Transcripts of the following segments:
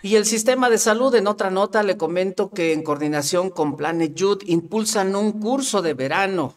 Y el sistema de salud, en otra nota, le comento que en coordinación con Planet Youth impulsan un curso de verano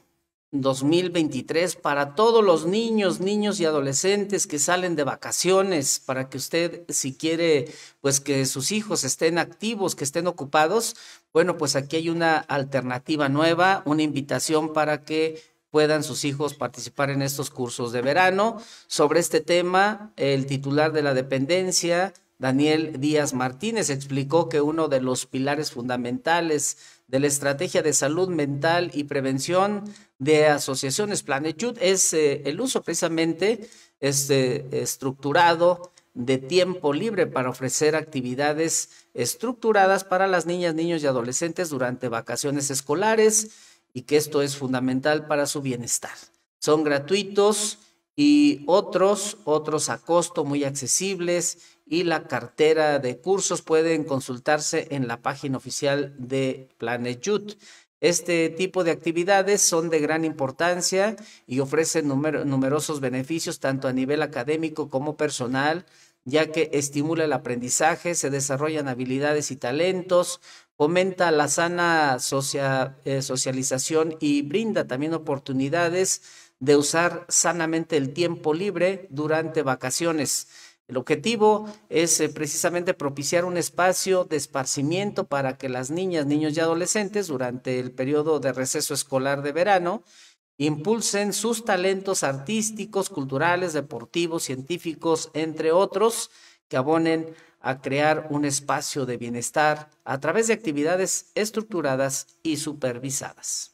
2023 para todos los niños, niños y adolescentes que salen de vacaciones, para que usted, si quiere, pues que sus hijos estén activos, que estén ocupados, bueno, pues aquí hay una alternativa nueva, una invitación para que puedan sus hijos participar en estos cursos de verano. Sobre este tema, el titular de la dependencia Daniel Díaz Martínez explicó que uno de los pilares fundamentales de la estrategia de salud mental y prevención de asociaciones Planet es eh, el uso precisamente este, estructurado de tiempo libre para ofrecer actividades estructuradas para las niñas, niños y adolescentes durante vacaciones escolares y que esto es fundamental para su bienestar. Son gratuitos y otros, otros a costo muy accesibles y la cartera de cursos pueden consultarse en la página oficial de Planet Youth. Este tipo de actividades son de gran importancia y ofrecen numerosos beneficios tanto a nivel académico como personal, ya que estimula el aprendizaje, se desarrollan habilidades y talentos, fomenta la sana eh, socialización y brinda también oportunidades de usar sanamente el tiempo libre durante vacaciones. El objetivo es eh, precisamente propiciar un espacio de esparcimiento para que las niñas, niños y adolescentes durante el periodo de receso escolar de verano impulsen sus talentos artísticos, culturales, deportivos, científicos, entre otros, que abonen a crear un espacio de bienestar a través de actividades estructuradas y supervisadas.